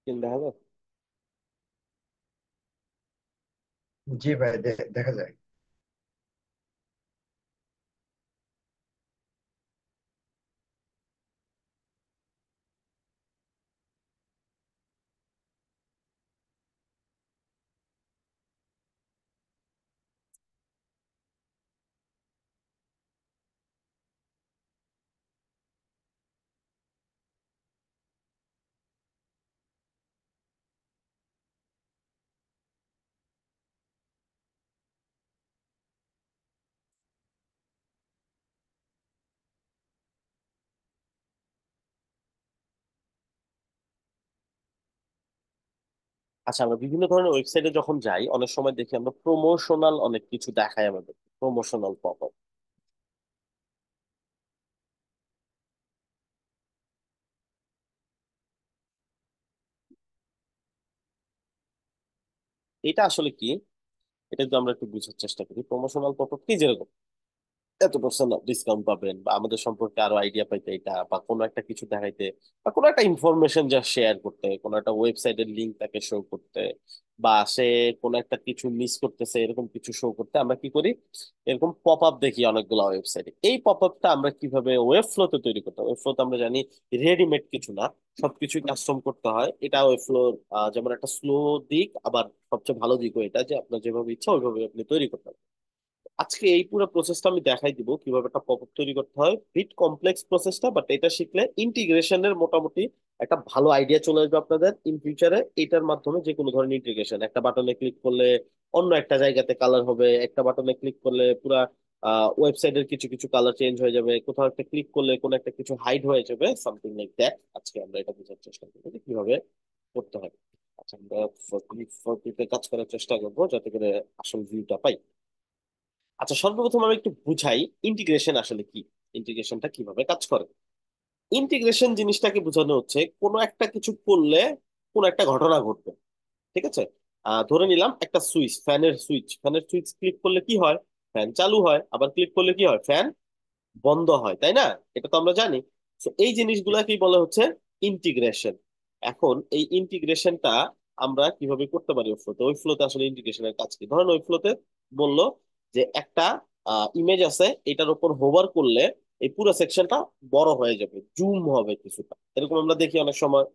Screen দেখা জি ভাই দেখা যায় আচ্ছা আমরা বিভিন্ন ধরনের ওয়েবসাইটে যখন যাই অনেক সময় দেখি আমরা প্রমোশনাল অনেক কিছু দেখায় আমাদের প্রমোশনাল পপ আপ এটা আসলে কি এটা যদি আমরা একটু বুঝার চেষ্টা করি প্রমোশনাল পপ আপ কি যেরকম এত পার্সেন্ট ডিসকাউন্ট পাবেন বা আমাদের সম্পর্কে আরো আইডিয়া পাইতে এটা বা কোনো একটা কিছু দেখাইতে বা কোনো একটা ইনফরমেশন যা শেয়ার করতে কোনো একটা ওয়েবসাইটের লিঙ্ক তাকে শো করতে বা সে কোনো একটা কিছু মিস করতেছে এরকম কিছু শো করতে আমরা কি করি এরকম পপ আপ দেখি অনেকগুলো ওয়েবসাইটে এই পপ আপটা আমরা কিভাবে ওয়েব ফ্লোতে তৈরি করতে ওয়েব ফ্লোতে আমরা জানি রেডিমেড কিছু না সবকিছুই কাস্টম করতে হয় এটা ওয়েব ফ্লোর যেমন একটা স্লো দিক আবার সবচেয়ে ভালো দিকও এটা যে আপনার যেভাবে ইচ্ছা ওইভাবে আপনি তৈরি করতে পারেন আজকে এই পুরো প্রসেসটা আমি দেখাই দিব কিভাবে একটা পপআপ তৈরি করতে হয় ফিট কমপ্লেক্স প্রসেসটা বাট এটা শিখলে ইন্টিগ্রেশনের মোটামুটি একটা ভালো আইডিয়া চলে আসবে আপনাদের ইন ফিউচারে এটার মাধ্যমে যে কোনো ধরনের ইন্টিগ্রেশন একটা বাটনে ক্লিক করলে অন্য একটা জায়গাতে কালার হবে একটা বাটনে ক্লিক করলে পুরা ওয়েবসাইটের কিছু কিছু কালার চেঞ্জ হয়ে যাবে কোথাও একটা ক্লিক করলে কোনো একটা কিছু হাইড হয়ে যাবে সামথিং লাইক দ্যাট আজকে আমরা এটা বোঝার চেষ্টা করবো কিভাবে করতে হবে আচ্ছা আমরা কাজ করার চেষ্টা করবো যাতে করে আসল ভিউটা পাই আচ্ছা সর্বপ্রথম আমি একটু বুঝাই ইন্টিগ্রেশন আসলে কি ইন্টিগ্রেশনটা কিভাবে কাজ করে ইন্টিগ্রেশন জিনিসটাকে বোঝানো হচ্ছে কোনো একটা কিছু করলে কোনো একটা ঘটনা ঘটবে ঠিক আছে ধরে নিলাম একটা সুইচ ফ্যানের সুইচ ফ্যানের সুইচ ক্লিক করলে কি হয় ফ্যান চালু হয় আবার ক্লিক করলে কি হয় ফ্যান বন্ধ হয় তাই না এটা তো আমরা জানি তো এই জিনিসগুলাকেই বলা হচ্ছে ইন্টিগ্রেশন এখন এই ইন্টিগ্রেশনটা আমরা কিভাবে করতে পারি ওই ফ্লোতে ওই ফ্লোতে আসলে ইন্টিগ্রেশনের কাজ কি ধরেন ওই ফ্লোতে বললো যে একটা ইমেজ আছে এটার উপর হোভার করলে এই পুরো সেকশনটা বড় হয়ে যাবে জুম হবে কিছুটা এরকম আমরা দেখি অনেক সময়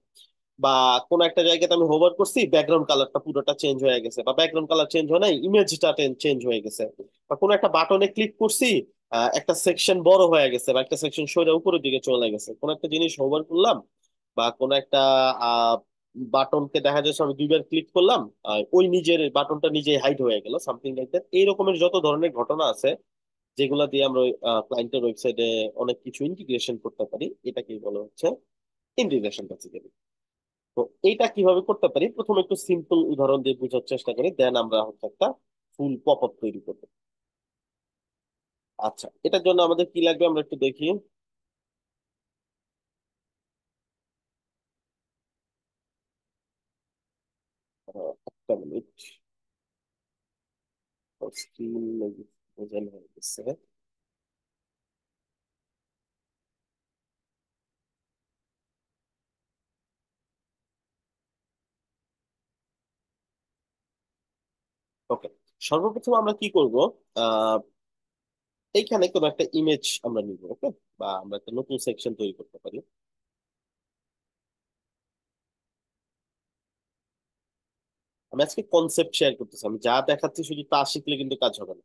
বা কোন একটা জায়গাতে আমি হোভার করছি ব্যাকগ্রাউন্ড কালারটা পুরোটা চেঞ্জ হয়ে গেছে বা ব্যাকগ্রাউন্ড কালার চেঞ্জ হয় নাই ইমেজটা চেঞ্জ হয়ে গেছে বা কোনো একটা বাটনে ক্লিক করছি একটা সেকশন বড় হয়ে গেছে বা একটা সেকশন সোজা উপরের দিকে চলে গেছে কোন একটা জিনিস হোভার করলাম বা কোন একটা বাটনকে দেখা যাচ্ছে আমি দুইবার ক্লিক করলাম ওই নিজের বাটনটা নিজেই হাইড হয়ে গেল সামথিং লাইক দ্যাট এই রকমের যত ধরনের ঘটনা আছে যেগুলা দিয়ে আমরা ক্লায়েন্টের ওয়েবসাইটে অনেক কিছু ইন্টিগ্রেশন করতে পারি এটাকেই বলা হচ্ছে ইন্টিগ্রেশন বেসিক্যালি তো এটা কিভাবে করতে পারি প্রথমে একটু সিম্পল উদাহরণ দিয়ে বোঝার চেষ্টা করি দেন আমরা হচ্ছে একটা ফুল পপ আপ তৈরি করবো আচ্ছা এটার জন্য আমাদের কি লাগবে আমরা একটু দেখি كملت تسليم وزنها لسه ওকে সর্বপ্রথম আমরা কি করব এইখানে কোনো একটা ইমেজ আমরা নিব ওকে বা আমরা একটা নতুন সেকশন তৈরি করতে পারি আমি আজকে কনসেপ্ট শেয়ার করতেছি আমি যা দেখাচ্ছি শুধু তা শিখলে কিন্তু কাজ হবে না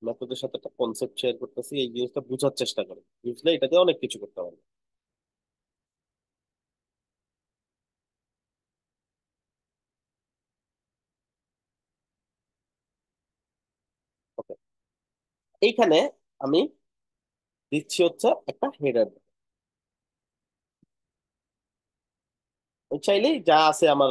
আমি আপনাদের সাথে একটা কনসেপ্ট শেয়ার করতেছি এই জিনিসটা বোঝার চেষ্টা করে বুঝলে এটা দিয়ে অনেক কিছু করতে পারবে এইখানে আমি দিচ্ছি হচ্ছে একটা হেডার চাইলেই যা আছে আমার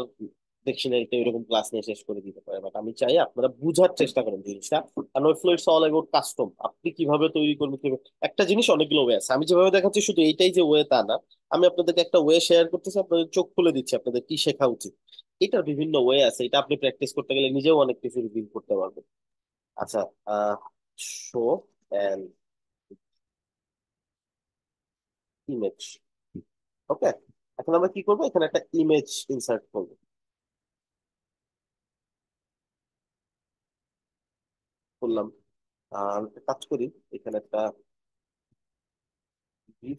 ডিকশনারিতে এরকম ক্লাস নিয়ে শেষ করে দিতে পারে বাট আমি চাই আপনারা বুঝার চেষ্টা করেন জিনিসটা কারণ ওই flow it's all about custom আপনি কিভাবে তৈরি করবেন কিভাবে একটা জিনিস অনেকগুলো ওয়ে আছে আমি যেভাবে দেখাচ্ছি শুধু এইটাই যে ওয়ে তা না আমি আপনাদেরকে একটা ওয়ে শেয়ার করতেছি আপনাদের চোখ খুলে দিচ্ছি আপনাদের কি শেখা উচিত এটার বিভিন্ন ওয়ে আছে এটা আপনি প্র্যাকটিস করতে গেলে নিজেও অনেক কিছু রিভিল করতে পারবেন আচ্ছা শো অ্যান্ড ইমেজ ওকে এখন আমরা কি করবো এখানে একটা ইমেজ ইনসার্ট করবো করলাম আর কাজ করি এখানে একটা নেই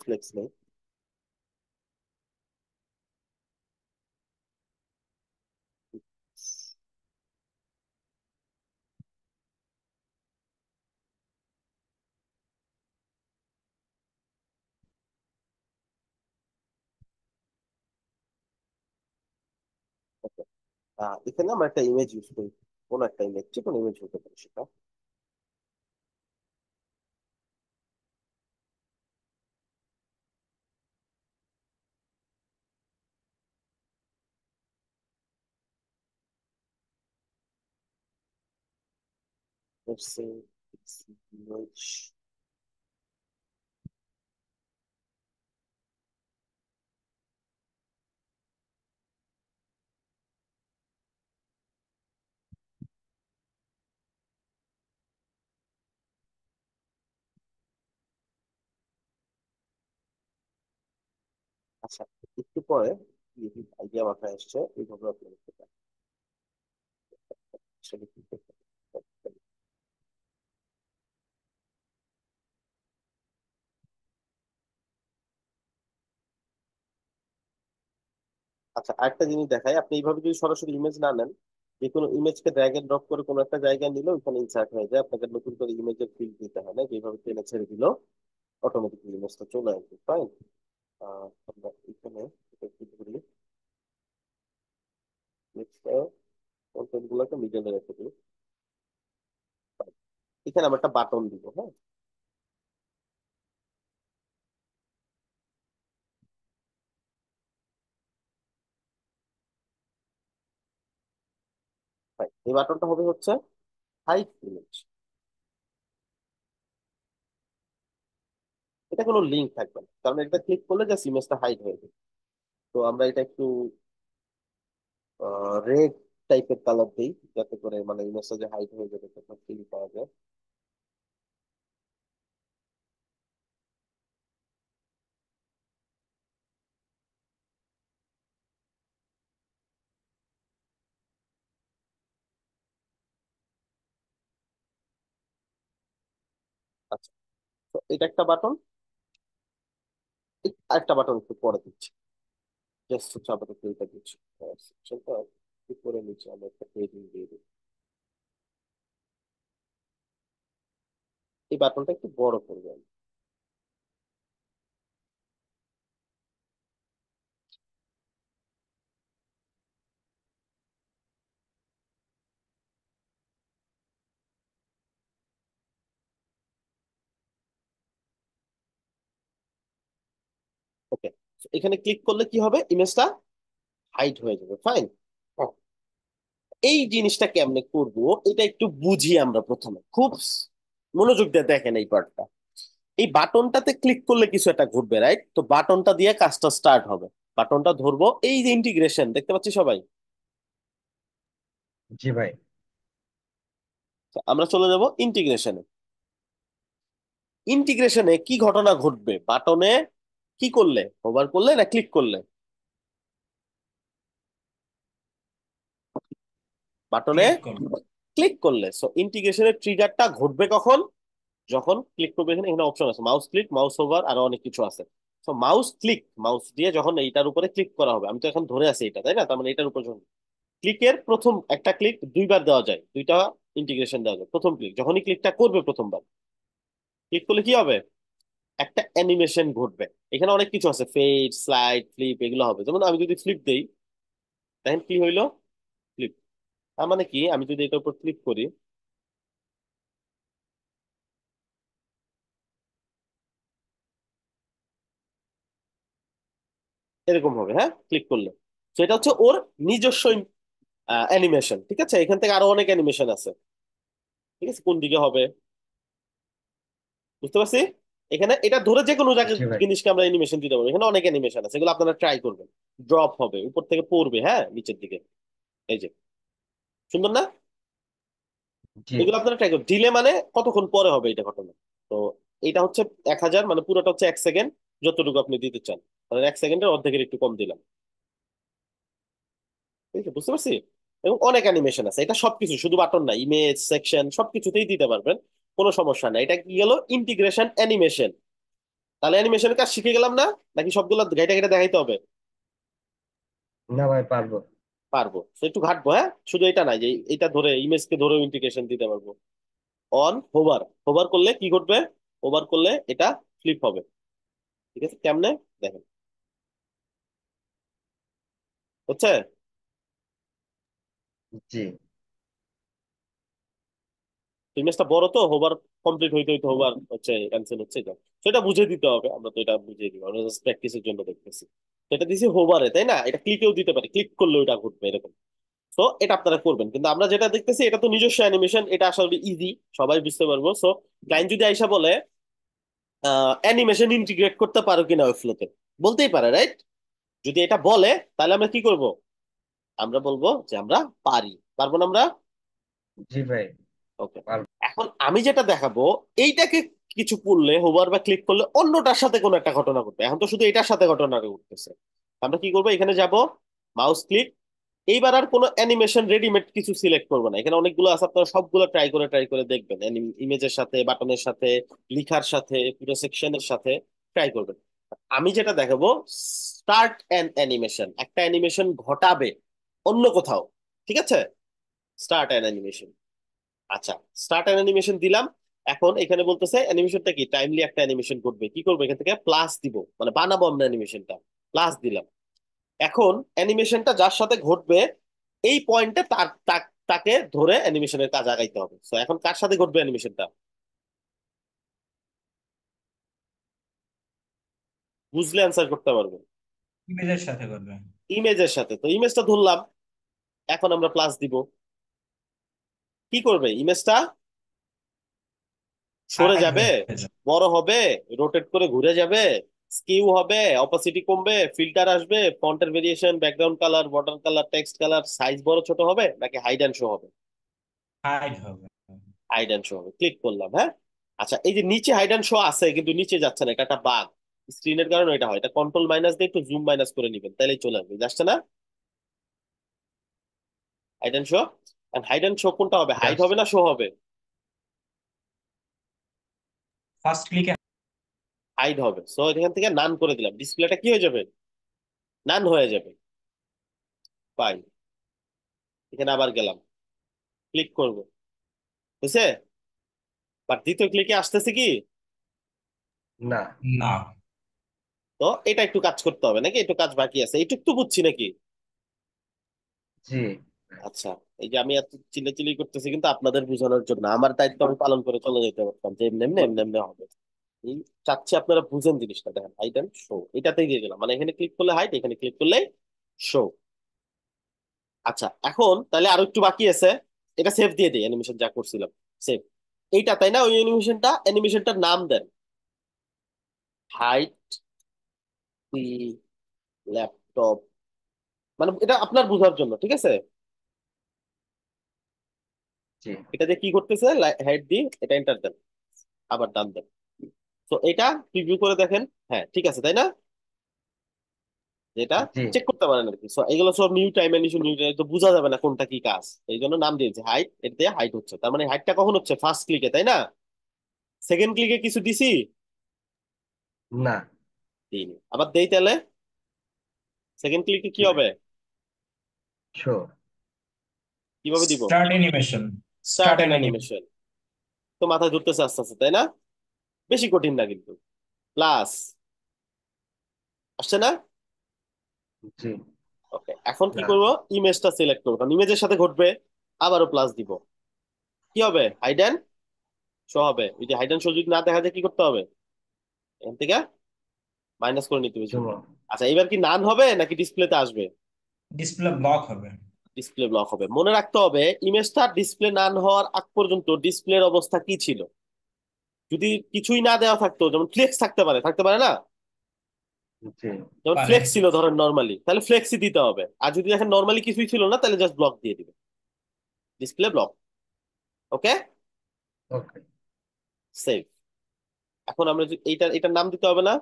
আচ্ছা। এখানে আমরা একটা ইমেজ ইউজ করি কোন একটা ইমেজ যে কোনো ইমেজ হতে পারে সেটা person is আচ্ছা একটু পরে আইডিয়া মাথায় আসছে এইভাবে আপনি লিখতে পারেন আচ্ছা একটা জিনিস দেখাই আপনি এইভাবে যদি সরাসরি ইমেজ না নেন যে কোনো ইমেজকে ড্র্যাগ এন্ড ড্রপ করে কোনো একটা জায়গায় নিলে ওখানে ইনসার্ট হয়ে যায় আপনাকে নতুন করে ইমেজের ফিল্ড দিতে হয় না যেভাবে টেনে ছেড়ে দিল অটোমেটিকলি ইমেজটা চলে আসবে ফাইন আমরা এখানে একটু ধরি কন্টেন্ট কন্টেন্টগুলোকে মিডলে রেখে দিই এখানে আমরা একটা বাটন দিব হ্যাঁ এই বাটনটা হবে হচ্ছে হাইড ইমেজ এটা কোনো লিঙ্ক থাকবে না কারণ এটা ক্লিক করলে জাস্ট ইমেজটা হাইড হয়ে যাবে তো আমরা এটা একটু রেড টাইপের কালার দিই যাতে করে মানে ইমেজটা যে হাইড হয়ে যাবে তখন ফিল পাওয়া যায় এটা একটা বাটন একটা বাটন একটু পরে দিচ্ছি জাস্ট হচ্ছে আপাতত এটা দিচ্ছি সেকশনটা একটু করে নিচ্ছি আমরা একটা পেজিং দিয়ে দিই এই বাটনটা একটু বড় আমি এখানে ক্লিক করলে কি হবে ইমেজটা হাইড হয়ে যাবে ফাইন oh. এই জিনিসটা কেমনে করব এটা একটু বুঝি আমরা প্রথমে খুব মনোযোগ দিয়ে দেখেন এই পার্টটা এই বাটনটাতে ক্লিক করলে কিছু একটা ঘুরবে রাইট তো বাটনটা দিয়ে কাজটা স্টার্ট হবে বাটনটা ধরবো এই যে ইন্টিগ্রেশন দেখতে পাচ্ছি সবাই জি ভাই আমরা চলে যাব ইন্টিগ্রেশনে ইন্টিগ্রেশনে কি ঘটনা ঘটবে বাটনে কি করলে হোভার করলে না ক্লিক করলে বাটনে ক্লিক করলে সো ইন্টিগ্রেশনের ট্রিগারটা ঘটবে কখন যখন ক্লিক করবে এখানে এখানে অপশন আছে মাউস ক্লিক মাউস ওভার আরো অনেক কিছু আছে সো মাউস ক্লিক মাউস দিয়ে যখন এইটার উপরে ক্লিক করা হবে আমি তো এখন ধরে আছি এটা তাই না তার মানে এটার উপর যখন ক্লিকের প্রথম একটা ক্লিক দুইবার দেওয়া যায় দুইটা ইন্টিগ্রেশন দেওয়া যায় প্রথম ক্লিক যখনই ক্লিকটা করবে প্রথমবার ক্লিক করলে কি হবে একটা অ্যানিমেশন ঘটবে এখানে অনেক কিছু আছে ফেড স্লাইড ফ্লিপ এগুলো হবে যেমন আমি যদি ফ্লিপ দেই তাহলে কি হইলো ফ্লিপ তার মানে কি আমি যদি এটার উপর ক্লিক করি এরকম হবে হ্যাঁ ক্লিক করলে তো এটা হচ্ছে ওর নিজস্ব অ্যানিমেশন ঠিক আছে এখান থেকে আরো অনেক অ্যানিমেশন আছে ঠিক আছে কোন দিকে হবে বুঝতে পারছি এখানে এটা ধরে যে কোনো আচ্ছা, জিনিসকে আমরা অ্যানিমেশন দিতে পারবো এখানে অনেক অ্যানিমেশন আছে এগুলো আপনারা ট্রাই করবেন ড্রপ হবে উপর থেকে পড়বে হ্যাঁ নিচের দিকে এই যে সুন্দর না এগুলো আপনারা ট্রাই করবেন ডিলে মানে কতক্ষণ পরে হবে এটা ঘটনা তো এটা হচ্ছে এক হাজার মানে পুরোটা হচ্ছে এক সেকেন্ড যতটুকু আপনি দিতে চান মানে এক সেকেন্ডের অর্ধেকের একটু কম দিলাম বুঝতে পারছি এবং অনেক অ্যানিমেশন আছে এটা সবকিছু শুধু বাটন না ইমেজ সেকশন সবকিছুতেই দিতে পারবেন কোনো সমস্যা না এটা কি গেল ইন্টিগ্রেশন অ্যানিমেশন তাহলে অ্যানিমেশন কাজ শিখে গেলাম না নাকি সবগুলো গাইটা গাইটা দেখাইতে হবে না ভাই পারবো পারবো একটু ঘাটবো হ্যাঁ শুধু এটা নাই যে এটা ধরে ইমেজ কে ধরে ইন্টিগ্রেশন দিতে পারবো অন হোভার হোভার করলে কি ঘটবে হোভার করলে এটা ফ্লিপ হবে ঠিক আছে কেমনে দেখেন হচ্ছে জি এই ম্যাচটা বড় তো হোবার কমপ্লিট হইতে হইতে হোবার হচ্ছে ক্যান্সেল হচ্ছে এটা সেটা বুঝে দিতে হবে আমরা তো এটা বুঝিয়ে দিব আমরা জাস্ট প্র্যাকটিসের জন্য দেখতেছি এটা দিছি হোবারে তাই না এটা ক্লিকেও দিতে পারে ক্লিক করলে এটা ঘটবে এরকম তো এটা আপনারা করবেন কিন্তু আমরা যেটা দেখতেছি এটা তো নিজস্ব অ্যানিমেশন এটা আসলে ইজি সবাই বুঝতে পারবো সো ক্লাইন্ট যদি আইসা বলে অ্যানিমেশন ইন্টিগ্রেট করতে পারো কিনা ওই বলতেই পারে রাইট যদি এটা বলে তাহলে আমরা কি করব আমরা বলবো যে আমরা পারি পারবো না আমরা জি ভাই ওকে এখন আমি যেটা দেখাবো এইটাকে কিছু পড়লে হোভার বা ক্লিক করলে অন্যটার সাথে কোনো একটা ঘটনা ঘটবে এখন তো শুধু এটার সাথে ঘটনাটা ঘটতেছে আমরা কি করবো এখানে যাব মাউস ক্লিক এইবার আর কোনো অ্যানিমেশন রেডিমেড কিছু সিলেক্ট করবো না এখানে অনেকগুলো আছে আপনারা সবগুলো ট্রাই করে ট্রাই করে দেখবেন ইমেজের সাথে বাটনের সাথে লিখার সাথে পুরো সেকশনের সাথে ট্রাই করবেন আমি যেটা দেখাবো স্টার্ট অ্যান অ্যানিমেশন একটা অ্যানিমেশন ঘটাবে অন্য কোথাও ঠিক আছে স্টার্ট অ্যান অ্যানিমেশন আচ্ছা স্টার্ট অ্যান অ্যানিমেশন দিলাম এখন এখানে বলতেছে অ্যানিমেশনটা কি টাইমলি একটা অ্যানিমেশন করবে কি করবো এখান থেকে প্লাস দিব মানে বানাবো আমরা অ্যানিমেশনটা প্লাস দিলাম এখন অ্যানিমেশনটা যার সাথে ঘটবে এই পয়েন্টে তার তাকে ধরে অ্যানিমেশনের কাজ আগাইতে হবে সো এখন কার সাথে ঘটবে অ্যানিমেশনটা বুঝলে অ্যান্সার করতে পারবে ইমেজের সাথে করবে ইমেজের সাথে তো ইমেজটা ধরলাম এখন আমরা প্লাস দিব কি করবে ইমেজটা সরে যাবে হ্যাঁ, হ্যাঁ। বড় হবে রোটেট করে ঘুরে যাবে স্কিউ হবে অপাসিটি কমবে ফিল্টার আসবে ফন্টের variation background colour border colour text colour size বড় ছোট হবে নাকি হাইড অ্যান্ড শো হবে হাইড হবে হাইড অ্যান্ড শো হবে ক্লিক করলাম হ্যাঁ আচ্ছা এই যে নিচে হাইড অ্যান্ড শো আছে কিন্তু নিচে যাচ্ছে না এটা একটা বাগ স্ক্রিনের কারণে এটা হয় এটা কন্ট্রোল মাইনাস দিয়ে একটু জুম মাইনাস করে নেবেন তাহলে চলে আসবে যাচ্ছে না hide and show hide and show কোনটা হবে হাইড হবে না শো হবে ফার্স্ট ক্লিকে হাইড হবে সো এখান থেকে নান করে দিলাম ডিসপ্লেটা কি হয়ে যাবে নান হয়ে যাবে পাই এখানে আবার গেলাম ক্লিক করব বুঝছে বাট দ্বিতীয় ক্লিকে আসতেছে কি না না তো এটা একটু কাজ করতে হবে নাকি একটু কাজ বাকি আছে একটু তো বুঝছি নাকি জি আচ্ছা এই যে আমি এত চিলি করতেছি কিন্তু আপনাদের বুঝানোর জন্য আমার দায়িত্ব আমি পালন করে চলে যেতে পারতাম যে এমনি এমনি এমনি এমনি হবে চাচ্ছি আপনারা বুঝেন জিনিসটা দেখেন হাইট অ্যান্ড শো এটাতেই দিয়ে গেলাম মানে এখানে ক্লিক করলে হাইট এখানে ক্লিক করলে শো আচ্ছা এখন তাহলে আরো একটু বাকি আছে এটা সেভ দিয়ে দিই অ্যানিমেশন যা করছিলাম সেভ এইটা তাই না ওই অ্যানিমেশনটা অ্যানিমেশনটার নাম দেন হাইট ল্যাপটপ মানে এটা আপনার বোঝার জন্য ঠিক আছে এটা যে কি করতেছে হেড দিয়ে এটা এন্টার দেন আবার ডান দেন তো এটা প্রিভিউ করে দেখেন হ্যাঁ ঠিক আছে তাই না এটা চেক করতে পারেন আর কি এগুলো সব নিউ টাইম এন্ডিশন নিউ টাইম তো বোঝা যাবে না কোনটা কি কাজ এই জন্য নাম দিয়েছে হাইট দিয়ে হাইট হচ্ছে তার মানে হাইটটা কখন হচ্ছে ফার্স্ট ক্লিকে তাই না সেকেন্ড ক্লিকে কিছু দিছি না দিইনি আবার দেই তাহলে সেকেন্ড ক্লিকে কি হবে শো কিভাবে দিব start animation start an animation তো মাথায় ধরতেছে আস্তে আস্তে তাই না বেশি কঠিন না কিন্তু প্লাস আসছে না ওকে এখন কি করব ইমেজটা সিলেক্ট করব কারণ ইমেজের সাথে ঘটবে আবারও প্লাস দিব কি হবে হাইডেন শো হবে যদি হাইডেন শো যদি না দেখা যায় কি করতে হবে এখান থেকে মাইনাস করে নিতে হবে আচ্ছা এবার কি নান হবে নাকি ডিসপ্লেতে আসবে ডিসপ্লে ব্লক হবে ডিসপ্লে ব্লক হবে মনে রাখতে হবে ইমেজটা ডিসপ্লে না হওয়ার আগ পর্যন্ত ডিসপ্লের অবস্থা কি ছিল যদি কিছুই না দেওয়া থাকতো যেমন ফ্লেক্স থাকতে পারে থাকতে পারে না যেমন ফ্লেক্স ছিল ধরেন নর্মালি তাহলে ফ্লেক্সই দিতে হবে আর যদি দেখেন নর্মালি কিছুই ছিল না তাহলে জাস্ট ব্লক দিয়ে দিবে display block okay okay save এখন আমরা এইটার এটার নাম দিতে হবে না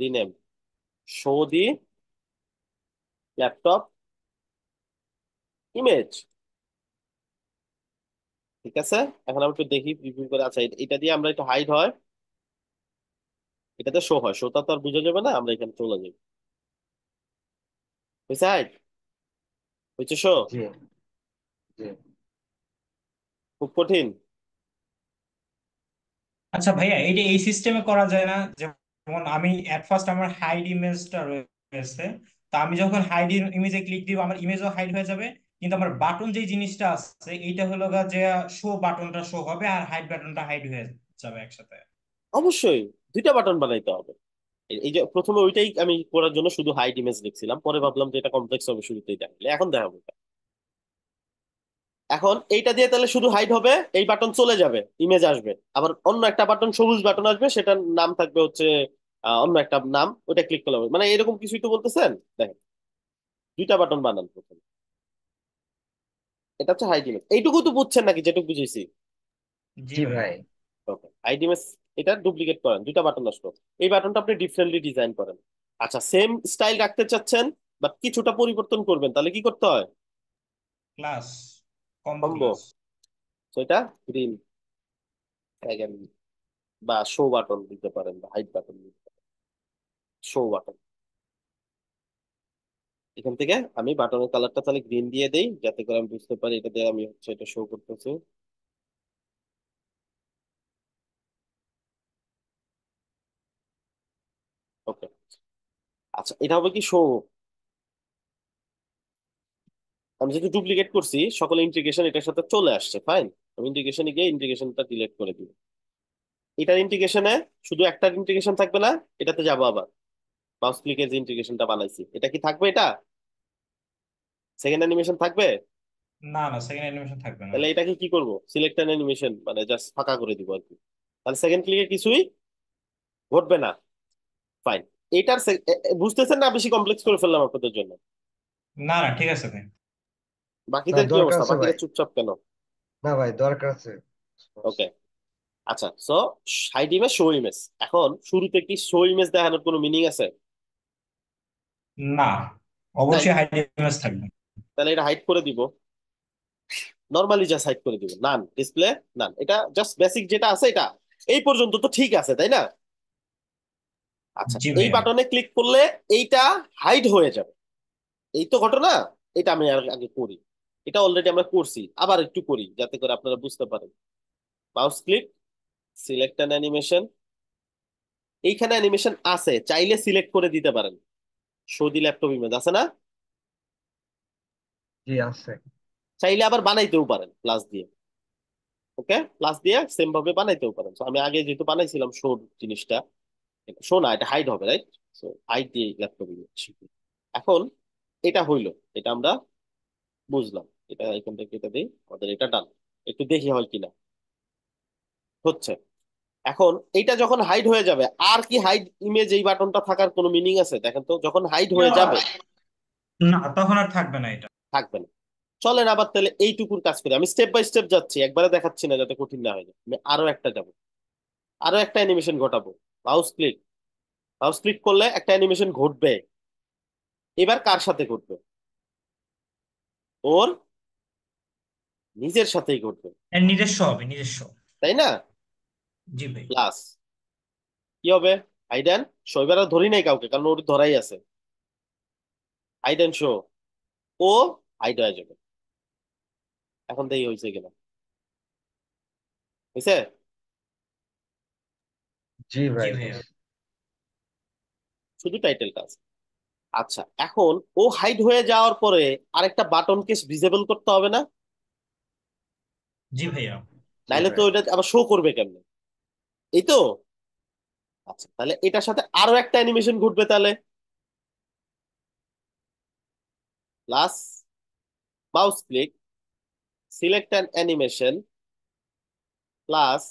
rename show the laptop image ঠিক আছে এখন আমরা একটু দেখি রিভিউ করে আচ্ছা এটা দিয়ে আমরা একটু হাইড হয় এটাতে শো হয় শোটা তো আর বুঝা যাবে না আমরা এখানে চলে যাবো হয়েছে হাইড হয়েছে শো খুব কঠিন আচ্ছা ভাইয়া এটা এই সিস্টেমে করা যায় না যেমন আমি এট ফার্স্ট আমার হাইড ইমেজটা রয়েছে তা আমি যখন হাইড ইমেজে ক্লিক দিব আমার ইমেজও হাইড হয়ে যাবে কিন্তু আমার বাটন যে জিনিসটা আছে এইটা হলো যে শো বাটনটা শো হবে আর হাইড বাটনটা হাইড হয়ে যাবে একসাথে অবশ্যই দুইটা বাটন বানাইতে হবে এই যে প্রথমে ওইটাই আমি করার জন্য শুধু হাইড ইমেজ লিখছিলাম পরে ভাবলাম যে এটা কমপ্লেক্স হবে শুরুতেই দেখলে এখন দেখাবো এখন এইটা দিয়ে তাহলে শুধু হাইড হবে এই বাটন চলে যাবে ইমেজ আসবে আবার অন্য একটা বাটন সবুজ বাটন আসবে সেটার নাম থাকবে হচ্ছে অন্য একটা নাম ওটা ক্লিক করলে মানে এরকম কিছুই তো বলতেছেন দেখেন দুইটা বাটন বানান প্রথমে এটা হচ্ছে হাই এইটুকু তো বুঝছেন নাকি যেটুকু বুঝেছি জি ভাই ওকে হাই এটা ডুপ্লিকেট করেন দুইটা বাটন নষ্ট এই বাটনটা আপনি ডিফারেন্টলি ডিজাইন করেন আচ্ছা সেম স্টাইল রাখতে চাচ্ছেন বাট কিছুটা পরিবর্তন করবেন তাহলে কি করতে হয় ক্লাস কম্বো ক্লাস এটা গ্রিন বা শো বাটন দিতে পারেন বা হাইড বাটন দিতে পারেন শো বাটন এখান থেকে আমি বাটনের কালারটা তাহলে গ্রিন দিয়ে দেই যাতে করে আমি বুঝতে পারি এটা দিয়ে আমি হচ্ছে এটা শো করতেছি ওকে আচ্ছা এটা হবে কি শো আমি যেহেতু ডুপ্লিকেট করছি সকল ইন্টিগ্রেশন এটার সাথে চলে আসছে ফাইন আমি ইন্টিগ্রেশনে গিয়ে ইন্টিগ্রেশনটা ডিলিট করে দিব এটার ইন্টিগ্রেশনে শুধু একটা ইন্টিগ্রেশন থাকবে না এটাতে যাবো আবার মাউস ক্লিকের যে ইন্টিগ্রেশনটা বানাইছি এটা কি থাকবে এটা সেকেন্ড অ্যানিমেশন থাকবে না না সেকেন্ড অ্যানিমেশন থাকবে না তাহলে এটাকে কি করব সিলেক্ট অ্যান অ্যানিমেশন মানে জাস্ট ফাঁকা করে দিব আর কি তাহলে সেকেন্ড ক্লিকে কিছুই ঘটবে না ফাইন এটার বুঝতেছেন না বেশি কমপ্লেক্স করে ফেললাম আপনাদের জন্য না না ঠিক আছে ভাই বাকিদের কি অবস্থা বাকিদের চুপচাপ কেন না ভাই দরকার আছে ওকে আচ্ছা so side image show image এখন শুরুতে কি শো ইমেজ দেখানোর কোনো মিনিং আছে না অবশ্যই হাইড থাকবে তাহলে এটা হাইড করে দিব নর্মালি জাস্ট হাইড করে দিব নান ডিসপ্লে নান এটা জাস্ট বেসিক যেটা আছে এটা এই পর্যন্ত তো ঠিক আছে তাই না আচ্ছা জি এই ভাইয়া। বাটনে ক্লিক করলে এইটা হাইড হয়ে যাবে এই তো ঘটনা এটা আমি আগে করি এটা অলরেডি আমরা করছি আবার একটু করি যাতে করে আপনারা বুঝতে পারেন mouse click select an animation এইখানে অ্যানিমেশন আছে চাইলে সিলেক্ট করে দিতে পারেন সৌদি ল্যাপটপ ইমেজ আছে না জি আছে চাইলে আবার বানাইতেও পারেন প্লাস দিয়ে ওকে প্লাস দিয়ে সেম ভাবে বানাইতেও পারেন আমি আগে যেহেতু বানাইছিলাম শো জিনিসটা শো না এটা হাইড হবে রাইট সো হাইড দিয়ে ল্যাপটপ ইমেজ এখন এটা হইলো এটা আমরা বুঝলাম এটা এখান থেকে এটা দিই আমাদের এটা ডান একটু দেখি হয় কিনা হচ্ছে এখন এইটা যখন হাইড হয়ে যাবে আর কি হাইড ইমেজ এই বাটনটা থাকার কোনো মিনিং আছে দেখেন তো যখন হাইড হয়ে যাবে না তখন আর থাকবে না এটা থাকবে না চলেন আবার তাহলে এইটুকুর কাজ করি আমি স্টেপ বাই স্টেপ যাচ্ছি একবারে দেখাচ্ছি না যাতে কঠিন না হয়ে যায় আমি আরো একটা যাব আরো একটা অ্যানিমেশন ঘটাবো মাউস ক্লিক মাউস ক্লিক করলে একটা অ্যানিমেশন ঘটবে এবার কার সাথে ঘটবে ওর নিজের সাথেই ঘটবে নিজস্ব হবে নিজস্ব তাই না জি ভাই প্লাস কি হবে আইডেন শৈবার আর ধরি নাই কাউকে কারণ ওর ধরাই আছে আইডেন শো ও আইড হয়ে যাবে এখন তো এই হয়েছে কিনা হয়েছে জি ভাই শুধু টাইটেলটা আছে আচ্ছা এখন ও হাইড হয়ে যাওয়ার পরে আরেকটা কেস ভিজিবল করতে হবে না জি ভাইয়া নাইলে তো ওইটা আবার শো করবে কেমনে এই তো আচ্ছা তাহলে এটার সাথে আরো একটা অ্যানিমেশন ঘটবে তাহলে plus mouse click select an animation plus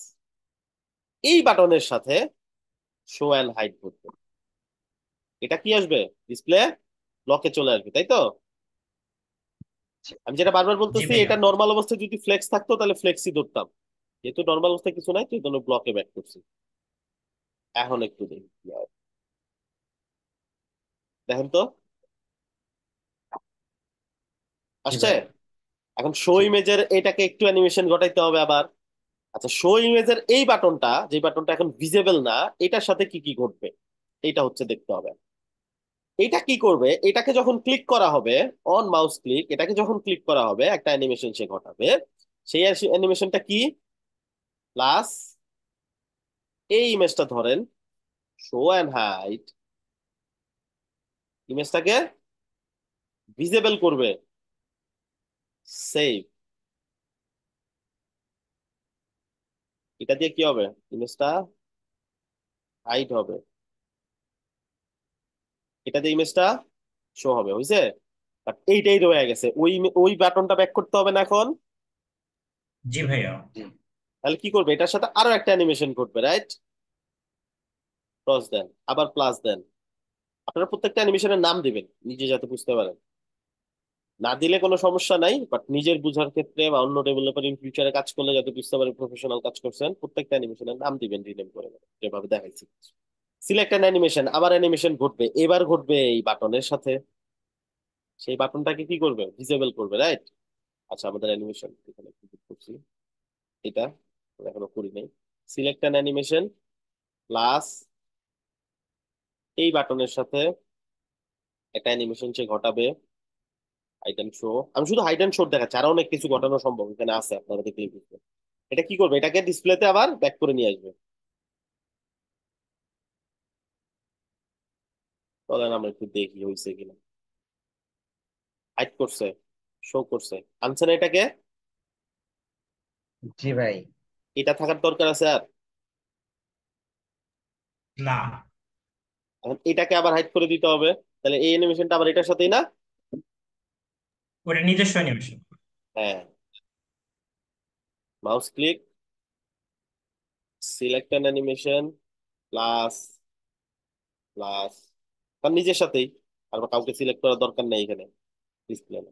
এই বাটনের সাথে শো অ্যান্ড হাইট ঘুরবে এটা কি আসবে ডিসপ্লে লকে চলে আসবে তাই তো আমি যেটা বারবার বলতেছি এটা নর্মাল অবস্থায় যদি ফ্লেক্স থাকতো তাহলে ফ্লেক্সই ধরতাম যেহেতু নর্মাল অবস্থায় কিছু নাই তো এই জন্য ব্লকে ব্যাক করছি এখন একটু দেখি কি হয় দেখেন তো আসছে এখন শো ইমেজের এটাকে একটু অ্যানিমেশন ঘটাইতে হবে আবার আচ্ছা শো ইমেজের এই বাটনটা যে বাটনটা এখন ভিজেবল না এটার সাথে কি কি ঘটবে এটা হচ্ছে দেখতে হবে এটা কি করবে এটাকে যখন ক্লিক করা হবে অন মাউস ক্লিক এটাকে যখন ক্লিক করা হবে একটা অ্যানিমেশন সে ঘটাবে সেই অ্যানিমেশনটা কি প্লাস এই ইমেজটা ধরেন শো অ্যান্ড হাইট ইমেজটাকে ভিজেবল করবে সেভ এটা দিয়ে কি হবে ইমেজটা হাইট হবে এটা দিয়ে ইমেজটা শো হবে বুঝছে বাট এইটাই রয়ে গেছে ওই ওই বাটনটা ব্যাক করতে হবে না এখন জি ভাইয়া তাহলে কি করবে এটার সাথে আরো একটা অ্যানিমেশন করবে রাইট ক্রস দেন আবার প্লাস দেন আপনারা প্রত্যেকটা অ্যানিমেশনের নাম দিবেন নিজে যাতে বুঝতে পারেন না দিলে কোনো সমস্যা নাই বাট নিজের বুঝার ক্ষেত্রে বা অন্য ডেভেলপার ইন ফিউচারে কাজ করলে যাতে বুঝতে পারেন প্রফেশনাল কাজ করছেন প্রত্যেকটা অ্যানিমেশনের নাম দিবেন রিনেম করে যেভাবে দেখাইছি সিলেক্ট অ্যান অ্যানিমেশন আবার অ্যানিমেশন ঘটবে এবার ঘটবে এই বাটনের সাথে সেই বাটনটাকে কি করবে ভিজেবল করবে রাইট আচ্ছা আমাদের অ্যানিমেশন এখানে করছি এটা এখনো করি নাই সিলেক্ট অ্যান অ্যানিমেশন প্লাস এই বাটনের সাথে একটা অ্যানিমেশন সে ঘটাবে হাইড অ্যান্ড শো আমি শুধু হাইড অ্যান্ড শোর দেখাচ্ছি আরো অনেক কিছু ঘটানো সম্ভব এখানে আছে আপনারা দেখলেই বুঝবেন এটা কি করবে এটাকে ডিসপ্লেতে আবার ব্যাক করে নিয়ে আসবে চলেন আমরা একটু দেখি হয়েছে কিনা হাইট করছে শো করছে আনছেন এটাকে জি ভাই এটা থাকার দরকার আছে আর না এখন এটাকে আবার হাইড করে দিতে হবে তাহলে এই অ্যানিমেশনটা আবার এটার সাথেই না ওটা নিজস্ব অ্যানিমেশন হ্যাঁ mouse click select an animation plus plus তার নিজের সাথেই আর কাউকে সিলেক্ট করার দরকার নেই এখানে ডিসপ্লে না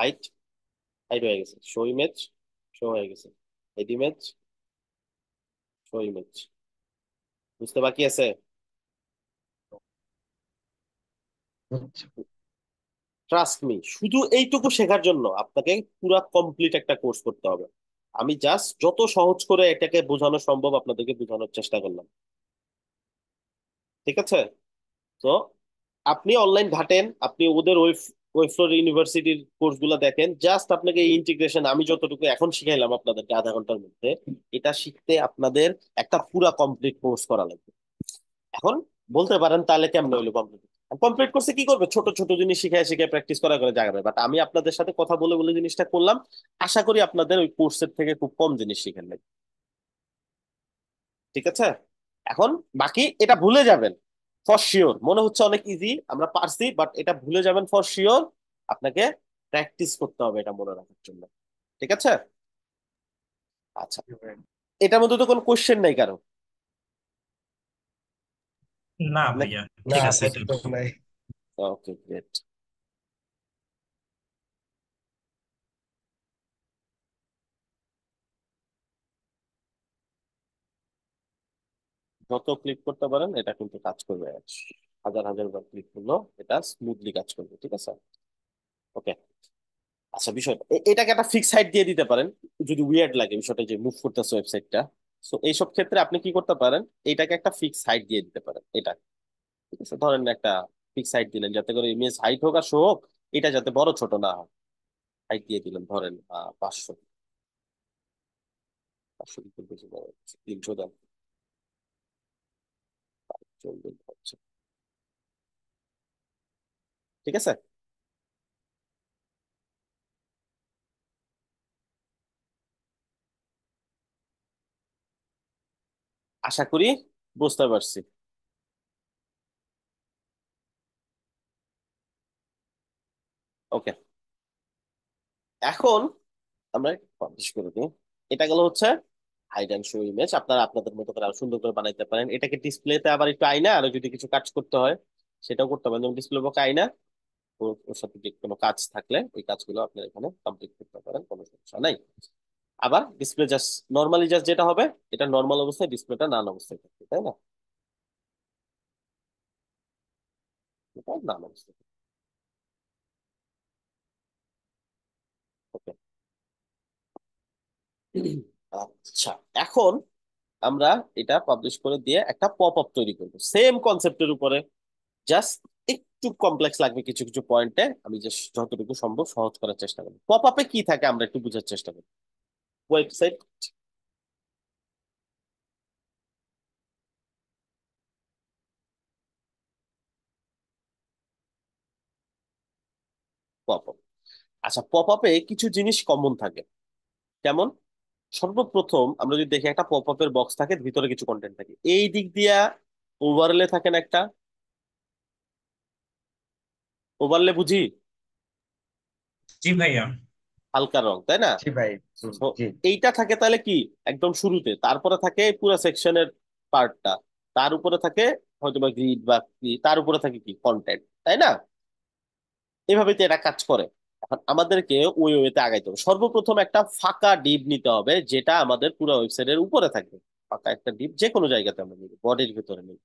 হাইট হাইট হয়ে গেছে শো ইমেজ শো হয়ে গেছে হেড ইমেজ শো ইমেজ বুঝতে বাকি আছে ট্রাস্ট আচ্ছা। মি শুধু এইটুকু শেখার জন্য আপনাকে পুরো কমপ্লিট একটা কোর্স করতে হবে আমি জাস্ট যত সহজ করে এটাকে বোঝানো সম্ভব আপনাদেরকে বোঝানোর চেষ্টা করলাম ঠিক আছে তো আপনি অনলাইন ঘাটেন আপনি ওদের ওয়েব ওয়েবফ্লোর ইউনিভার্সিটির কোর্সগুলো দেখেন জাস্ট আপনাকে ইন্টিগ্রেশন আমি যতটুকু এখন শিখাইলাম আপনাদেরকে আধা ঘন্টার মধ্যে এটা শিখতে আপনাদের একটা পুরা কমপ্লিট কোর্স করা লাগবে এখন বলতে পারেন তাহলে কেমন হইলো কমপ্লিট কমপ্লিট করছে কি করবে ছোট ছোট জিনিস শিখাই শিখে প্র্যাকটিস করা করে যাবে বাট আমি আপনাদের সাথে কথা বলে বলে জিনিসটা করলাম আশা করি আপনাদের ওই কোর্সের থেকে খুব কম জিনিস শিখেন নাই ঠিক আছে এখন বাকি এটা ভুলে যাবেন ফর শিওর মনে হচ্ছে অনেক ইজি আমরা পারছি বাট এটা ভুলে যাবেন ফর শিওর আপনাকে প্র্যাকটিস করতে হবে এটা মনে রাখার জন্য ঠিক আছে আচ্ছা এটার মধ্যে তো কোনো কোয়েশ্চেন নাই কারো না ভাইয়া ঠিক আছে ওকে গ্রেট যত ক্লিক করতে পারেন এটা কিন্তু কাজ করবে হাজার হাজার বার ক্লিক করলো এটা স্মুথলি কাজ করবে ঠিক আছে ওকে আচ্ছা বিষয়টা এটাকে একটা ফিক্স হাইট দিয়ে দিতে পারেন যদি উইয়ার্ড লাগে বিষয়টা যে মুভ করতেছে ওয়েবসাইটটা সো এইসব ক্ষেত্রে আপনি কি করতে পারেন এটাকে একটা ফিক্স হাইট দিয়ে দিতে পারেন এটা ঠিক আছে ধরেন একটা ফিক্স হাইট দিলেন যাতে করে ইমেজ হাইট হোক আর শো হোক এটা যাতে বড় ছোট না হয় হাইট দিয়ে দিলেন ধরেন পাঁচশো পাঁচশো তিনশো দাম ঠিক আছে আশা করি বুঝতে পারছি ওকে এখন আমরা পাবলিশ করে দিই এটা গেল হচ্ছে হাইড অ্যান্ড শো ইমেজ আপনারা আপনাদের মতো করে সুন্দর করে বানাইতে পারেন এটাকে ডিসপ্লেতে আবার একটু আয়না আরো যদি কিছু কাজ করতে হয় সেটাও করতে পারেন যেমন ডিসপ্লে বকে আয়না ওর সাথে যে কোনো কাজ থাকলে ওই কাজগুলো আপনারা এখানে কমপ্লিট করতে পারেন কোনো সমস্যা নাই আবার ডিসপ্লে জাস্ট নর্মালি জাস্ট যেটা হবে এটা নর্মাল অবস্থায় ডিসপ্লেটা নান অবস্থায় থাকবে তাই না এটা নান অবস্থায় ওকে আচ্ছা এখন আমরা এটা পাবলিশ করে দিয়ে একটা পপ আপ তৈরি করব সেম কনসেপ্টের উপরে জাস্ট একটু কমপ্লেক্স লাগবে কিছু কিছু পয়েন্টে আমি জাস্ট যতটুকু সম্ভব সহজ করার চেষ্টা করব পপ আপে কি থাকে আমরা একটু বোঝার চেষ্টা করব ওয়েবসাইট পপ আপ আচ্ছা পপ আপে কিছু জিনিস কমন থাকে কেমন সর্বপ্রথম আমরা যদি দেখি একটা পপ আপের বক্স থাকে ভিতরে কিছু কন্টেন্ট থাকে এই দিক দিয়া ওভারলে থাকেন একটা ওভারলে বুঝি হালকা রং তাই না ভাই এইটা থাকে তাহলে কি একদম শুরুতে তারপরে থাকে পুরো সেকশনের পার্টটা তার উপরে থাকে হয়তো বা গ্রিড বা কি তার উপরে থাকে কি কন্টেন্ট তাই না এভাবে তো এটা কাজ করে আমাদেরকে ওই ওয়েতে আগাইতে হবে সর্বপ্রথম একটা ফাঁকা ডিপ নিতে হবে যেটা আমাদের পুরো ওয়েবসাইটের উপরে থাকবে ফাঁকা একটা ডিপ যে কোনো জায়গাতে আমরা নিব বডির ভিতরে নিব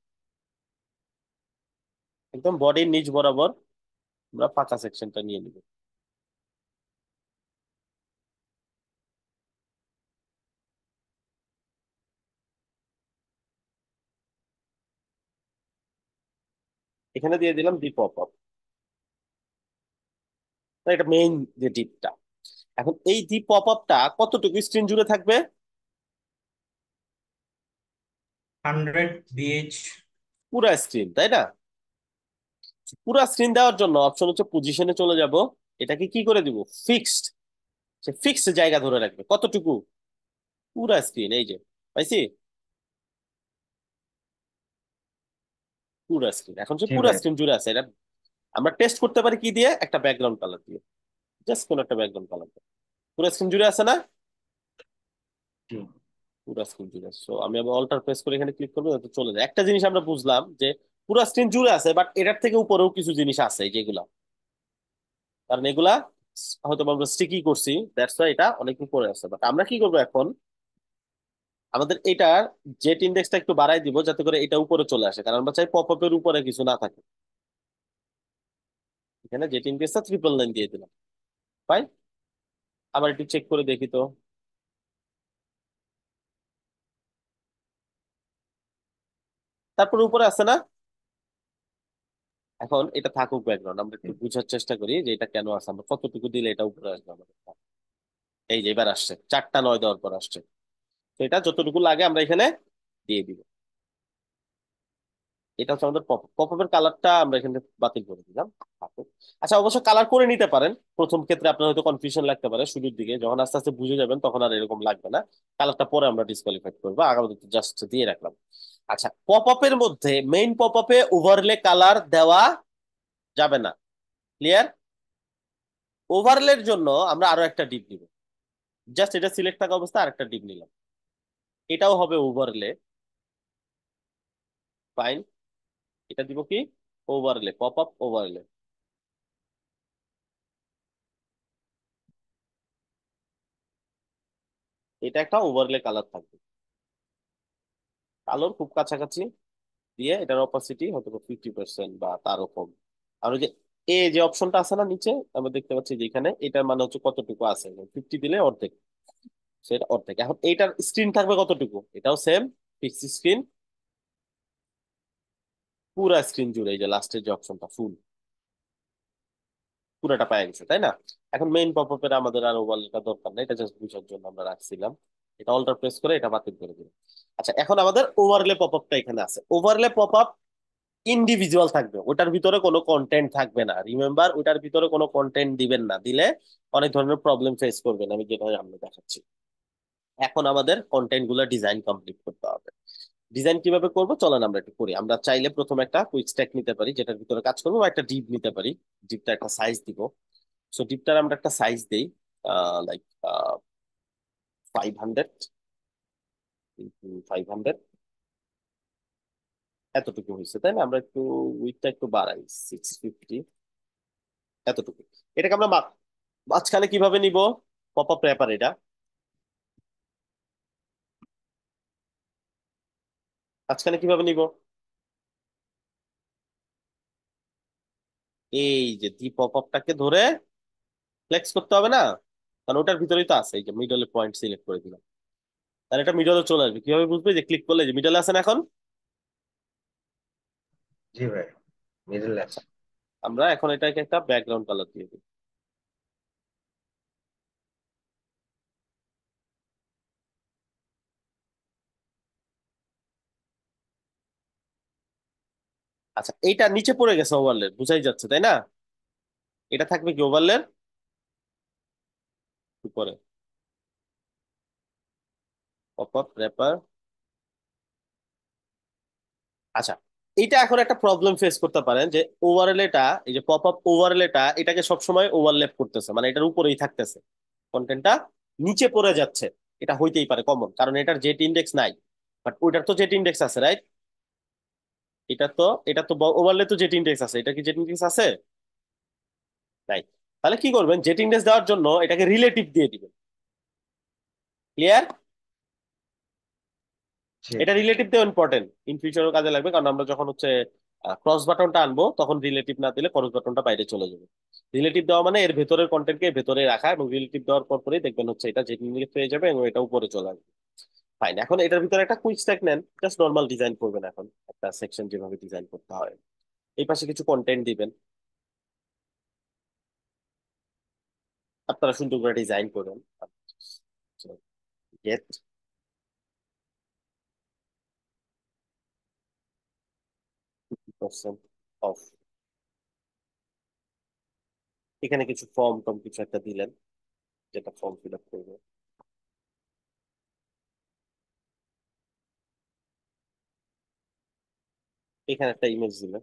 একদম বডির নিচ বরাবর আমরা ফাঁকা সেকশনটা নিয়ে নিব এখানে দিয়ে দিলাম ডিপ অপ এটা মেইন যে ডিপটা এখন এই ডিপ পপ আপটা কতটুকু স্ক্রিন জুড়ে থাকবে 100 বিএইচ পুরো স্ক্রিন তাই না পুরো স্ক্রিন দেওয়ার জন্য অপশন হচ্ছে পজিশনে চলে যাব এটাকে কি করে দিব ফিক্সড সে ফিক্সড জায়গা ধরে রাখবে কতটুকু পুরো স্ক্রিন এই যে পাইছি পুরো স্ক্রিন এখন যে পুরো স্ক্রিন জুড়ে আছে এটা আমরা টেস্ট করতে পারি কি দিয়ে একটা ব্যাকগ্রাউন্ড কালার দিয়ে জাস্ট কোন একটা ব্যাকগ্রাউন্ড কালার দিয়ে পুরো স্ক্রিন জুড়ে আছে না পুরো স্ক্রিন জুড়ে সো আমি আবার অল্টার প্রেস করে এখানে ক্লিক করবো যাতে চলে যায় একটা জিনিস আমরা বুঝলাম যে পুরো স্ক্রিন জুড়ে আছে বাট এটার থেকে উপরেও কিছু জিনিস আছে যেগুলা কারণ এগুলা হয়তো আমরা স্টিকি করছি দ্যাটস ওয়াই এটা অনেক উপরে আছে বাট আমরা কি করবো এখন আমাদের এটার জেট ইন্ডেক্সটা একটু বাড়াই দিব যাতে করে এটা উপরে চলে আসে কারণ আমরা চাই পপ আপের উপরে কিছু না থাকে এখানে যেটি ইন্টিজার ট্রিপল লাইন দিয়ে দিলাম ফাইন আবার একটু চেক করে দেখি তো তারপর উপরে আছে না এখন এটা থাকুক ব্যাকগ্রাউন্ড আমরা একটু বুঝার চেষ্টা করি যে এটা কেন আসে আমরা কতটুকু দিলে এটা উপরে আসবে আমাদের এই যে এবার আসছে চারটা নয় দেওয়ার পর আসছে তো এটা যতটুকু লাগে আমরা এখানে দিয়ে দিব এটা হচ্ছে আমাদের পপ আপের কালারটা আমরা এখানে বাতিল করে দিলাম আচ্ছা অবশ্য কালার করে নিতে পারেন প্রথম ক্ষেত্রে আপনার হয়তো কনফিউশন লাগতে পারে শুরুর দিকে যখন আস্তে আস্তে বুঝে যাবেন তখন আর এরকম লাগবে না কালারটা পরে আমরা ডিসকোয়ালিফাইড করবো আগামী জাস্ট দিয়ে রাখলাম আচ্ছা পপ আপের মধ্যে মেইন পপ আপে ওভারলে কালার দেওয়া যাবে না ক্লিয়ার ওভারলের জন্য আমরা আরো একটা ডিপ নিব জাস্ট এটা সিলেক্ট থাকা অবস্থা আর একটা ডিপ নিলাম এটাও হবে ওভারলে ফাইন এটা দিব কি ওভারলে পপ আপ ওভারলে এটা একটা ওভারলে কালার থাকবে কালোর খুব কাছাকাছি দিয়ে এটার অপাসিটি হয়তো ফিফটি পার্সেন্ট বা তারও কম আর ওই যে এ যে অপশনটা আছে না নিচে আমরা দেখতে পাচ্ছি যেখানে এটার মানে হচ্ছে কতটুকু আছে ফিফটি মানে দিলে অর্ধেক সেটা অর্ধেক এখন এইটার স্ক্রিন থাকবে কতটুকু এটাও সেম ফিক্স স্ক্রিন পুরা স্ক্রিন জুড়ে এই যে লাস্টের যে অপশনটা ফুল পুরাটা পায় গেছে তাই না এখন মেইন পপ আপের আমাদের আর ওভারলেটা দরকার নাই এটা জাস্ট বুঝার জন্য আমরা রাখছিলাম এটা অল্টার প্রেস করে এটা বাতিল করে দিলাম আচ্ছা এখন আমাদের ওভারলে পপ আপটা এখানে আছে ওভারলে পপ আপ ইন্ডিভিজুয়াল থাকবে ওটার ভিতরে কোনো কন্টেন্ট থাকবে না রিমেম্বার ওটার ভিতরে কোনো কন্টেন্ট দিবেন না দিলে অনেক ধরনের প্রবলেম ফেস করবেন আমি যেটা আমি দেখাচ্ছি এখন আমাদের কন্টেন্ট গুলো ডিজাইন কমপ্লিট করতে হবে ডিজাইন কিভাবে করব চলেন আমরা একটু করি আমরা চাইলে প্রথমে একটা কুইক স্ট্যাক নিতে পারি যেটার ভিতরে কাজ করবো বা একটা ডিপ নিতে পারি ডিপটা একটা সাইজ দিব সো ডিপটার আমরা একটা সাইজ দিই like five hundred five hundred এতটুকু হয়েছে তাই না আমরা একটু উইথটা একটু বাড়াই সিক্স ফিফটি এতটুকু এটাকে আমরা মাঝখানে কিভাবে নিব পপ আপ র্যাপার এটা মাঝখানে কিভাবে নিব এই যে দি ধরে ফ্লেক্স করতে হবে না কারণ ওটার ভিতরেই তো আছে এই যে মিডলে পয়েন্ট সিলেক্ট করে দিলাম তাহলে এটা মিডলে চলে আসবে কিভাবে বুঝবে যে ক্লিক করলে যে মিডলে আছেন এখন জি ভাই মিডলে আছে আমরা এখন এটাকে একটা ব্যাকগ্রাউন্ড কালার দিয়ে দিই আচ্ছা এইটা নিচে পড়ে গেছে ওভারলে বুঝাই যাচ্ছে তাই না এটা থাকবে কি ওভারলের উপরে আচ্ছা এটা এখন একটা প্রবলেম ফেস করতে পারেন যে ওভারলেটা এই যে পপ আপ ওভারলেটা এটাকে সবসময় ওভারলেপ করতেছে মানে এটার উপরেই থাকতেছে কন্টেন্টটা নিচে পড়ে যাচ্ছে এটা হইতেই পারে কমন কারণ এটার জেট ইন্ডেক্স নাই বাট ওইটার তো জেট ইন্ডেক্স আছে রাইট এটা তো এটা তো ওভারলে তো জেট ইন্ডেক্স আছে এটা কি জেট ইন্ডেক্স আছে নাই তাহলে কি করবেন জেট ইন্ডেক্স দেওয়ার জন্য এটাকে রিলেটিভ দিয়ে দিবেন ক্লিয়ার এটা রিলেটিভ দেওয়া ইম্পর্টেন্ট ইন ফিউচারও কাজে লাগবে কারণ আমরা যখন হচ্ছে ক্রস বাটনটা আনবো তখন রিলেটিভ না দিলে ক্রস বাটনটা বাইরে চলে যাবে রিলেটিভ দেওয়া মানে এর ভেতরের কন্টেন্টকে ভেতরে রাখা এবং রিলেটিভ দেওয়ার পর পরেই দেখবেন হচ্ছে এটা জেট ইন্ডেক্স হয়ে যাবে এবং এটা উপরে চলে আসবে ফাইন এখন এটার ভিতরে একটা কুইক স্ট্যাক নেন জাস্ট নর্মাল ডিজাইন করবেন এখন একটা সেকশন যেভাবে ডিজাইন করতে হয় এই পাশে কিছু কন্টেন্ট দিবেন আপনারা সুন্দর করে ডিজাইন করবেন গেট অফ এখানে কিছু ফর্ম টম কিছু একটা দিলেন যেটা ফর্ম ফিল আপ করবে এখানে একটা ইমেজ দিলেন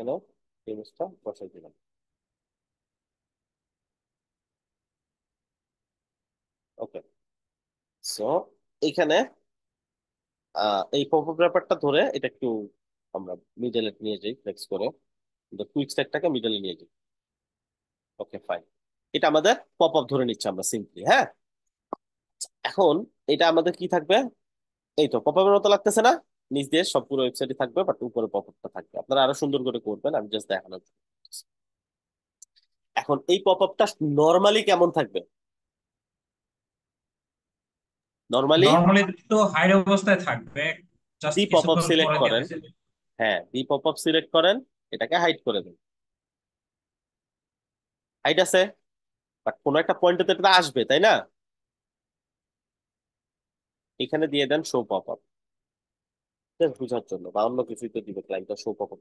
এখানেও ত্রিভুজটা বসাই দিলাম ওকে সো এখানে এই পপোগ্রাফারটা ধরে এটা একটু আমরা মিডল এ নিয়ে যাই ফ্লেক্স করে দ্য কুইক সেটটাকে এ নিয়ে যাই ওকে ফাইন এটা আমাদের পপ আপ ধরে নিচ্ছে আমরা সিম্পলি হ্যাঁ এখন এটা আমাদের কি থাকবে এই তো পপ আপের মতো লাগতেছে না নিচ দিয়ে পুরো ওয়েবসাইটে থাকবে বাট উপরে পপআপটা থাকবে আপনারা আরো সুন্দর করে করবেন আমি জাস্ট দেখানোর জন্য এখন এই পপআপটা নরমালি কেমন থাকবে নরমালি নরমালি তো হাই অবস্থায় থাকবে জাস্ট পপআপ সিলেক্ট করেন হ্যাঁ দি পপআপ সিলেক্ট করেন এটাকে হাইড করে দেন হাইড আছে বাট কোনো একটা পয়েন্টে তো এটা আসবে তাই না এখানে দিয়ে দেন শো পপআপ বুঝার জন্য বা অন্য কিছুই তো দিবে ক্লাইন্টটা শো পকেট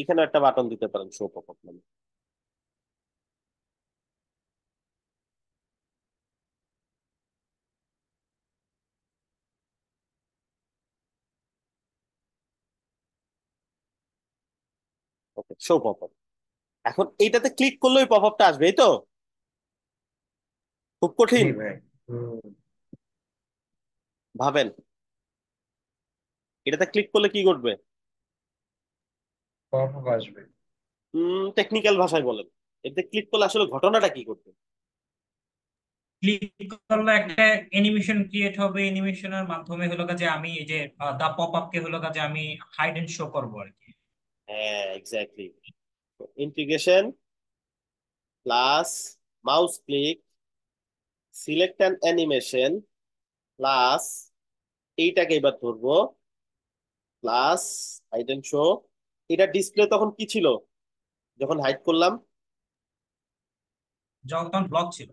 এখানে একটা বাটন দিতে পারেন শো পকেট নামে ওকে শো এখন এইটাতে ক্লিক করলে পপ আপটা আসবে এই তো খুব কঠিন হ্যাঁ, হ্যাঁ। ভাবেন এটাতে ক্লিক করলে কি ঘটবে পপ আসবে টেকনিক্যাল ভাষায় বলেন এতে ক্লিক করলে আসলে ঘটনাটা কি ঘটবে ক্লিক করলে একটা অ্যানিমেশন ক্রিয়েট হবে অ্যানিমেশনের মাধ্যমে হলো যে আমি এই যে দা পপ আপ কে হলো যে আমি হাইড এন্ড শো করব আর কি হ্যাঁ exactly integration plus mouse click select an animation plus এইটাকে এবার ধরবো প্লাস হাইড শো এটা ডিসপ্লে তখন কি ছিল যখন হাইড করলাম যখন ব্লক ছিল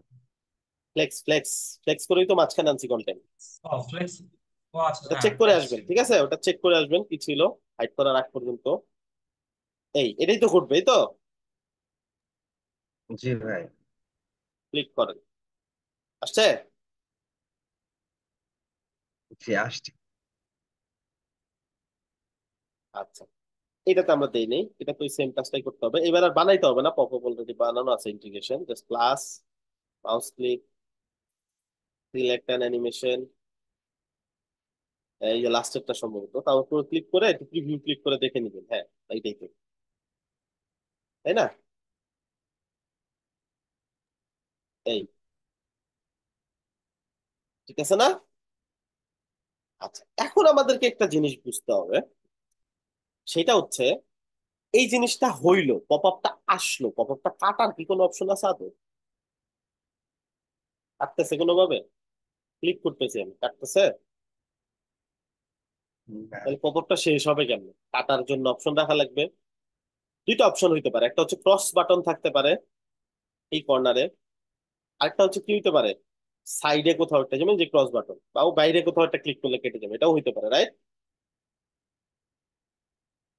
ফ্লেক্স ফ্লেক্স ফ্লেক্স করেই তো মাঝখানে আনছি কন্টেন্ট ফ্লেক্স ওটা চেক করে আসবেন ঠিক আছে ওটা চেক করে আসবেন কি ছিল হাইড করার আগ পর্যন্ত এই এটাই তো ঘটবে তো জি ভাই ক্লিক করেন আসছে জি আসছে আচ্ছা আমরা দেই নেই এটা তো সেম কাজটাই করতে হবে এবার আর বানাইতে হবে না পপ অলরেডি বানানো আছে integration just plus mouse click select an animation এই যে লাস্টেরটা সম্ভবত তার উপর ক্লিক করে একটু প্রিভিউ ক্লিক করে দেখে নিবেন হ্যাঁ এইটাই তো তাই না এই ঠিক আছে না আচ্ছা এখন আমাদেরকে একটা জিনিস বুঝতে হবে সেটা হচ্ছে এই জিনিসটা হইলো পপ আপটা আসলো পপ আপটা কাটার কি কোনো অপশন আছে আদৌ কাটতেছে কোনো ভাবে ক্লিক করতেছি আমি কাটতেছে হ্যাঁ। তাহলে পপ আপটা শেষ হবে কেমন কাটার জন্য অপশন রাখা লাগবে দুইটা অপশন হইতে পারে একটা হচ্ছে ক্রস বাটন থাকতে পারে এই কর্নারে আরেকটা হচ্ছে কি হইতে পারে সাইডে কোথাও একটা যেমন যে ক্রস বাটন বা বাইরে কোথাও একটা ক্লিক করলে কেটে যাবে এটাও হইতে পারে রাইট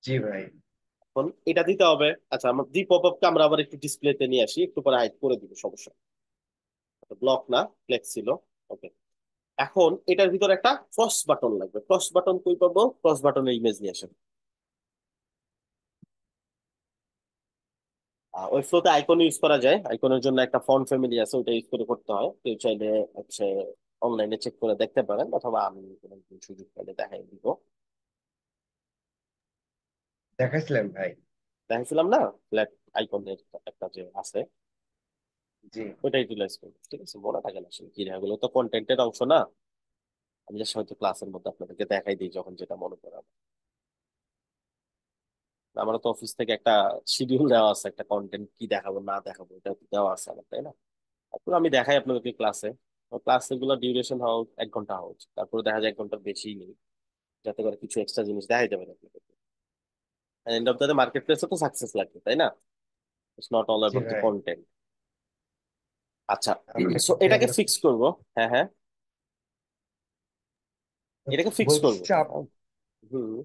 জি ভাই এখন এটা দিতে হবে আচ্ছা আমরা দি পপ আপকে আমরা আবার একটু ডিসপ্লেতে নিয়ে আসি একটু পরে হাইড করে দিব সমস্যা ব্লক না ফ্লেক্স ছিল ওকে এখন এটার ভিতর একটা ক্রস বাটন লাগবে ক্রস বাটন কই পাবো ক্রস বাটনের ইমেজ নিয়ে আসেন ওই ফ্লোতে আইকন ইউজ করা যায় আইকনের জন্য একটা ফন্ট ফ্যামিলি আছে ইউজ করে করতে হয় কেউ চাইলে হচ্ছে অনলাইনে চেক করে দেখতে পারেন অথবা আমি সুযোগ পেলে দেখাই দিব ভাই দেখাইছিলাম না ফ্ল্যাট আইকনের একটা যে আছে জি ইউটিলাইজ করব ঠিক আছে মনে থাকে না আসলে কি এগুলো তো কন্টেন্টের অংশ না আমি জাস্ট হয়তো ক্লাসের মধ্যে আপনাদেরকে দেখাই দিই যখন যেটা মনে পড়ে আমার তো অফিস থেকে একটা শিডিউল দেওয়া আছে একটা কন্টেন্ট কি দেখাবো না দেখাবো এটা দেওয়া আছে আমার তাই না তারপর আমি দেখাই আপনাদেরকে ক্লাসে ক্লাসে গুলো ডিউরেশন হওয়া এক ঘন্টা হওয়া উচিত তারপরে দেখা যায় এক ঘন্টা বেশি নেই যাতে করে কিছু এক্সট্রা জিনিস দেখাই যাবে আপনাদেরকে এন্ড অফ দ্য মার্কেট প্লেসে তো সাকসেস লাগবে তাই না it's not all about the content আচ্ছা সো এটাকে ফিক্স হ্যাঁ। করব হ্যাঁ হ্যাঁ এটাকে ফিক্স করব হুম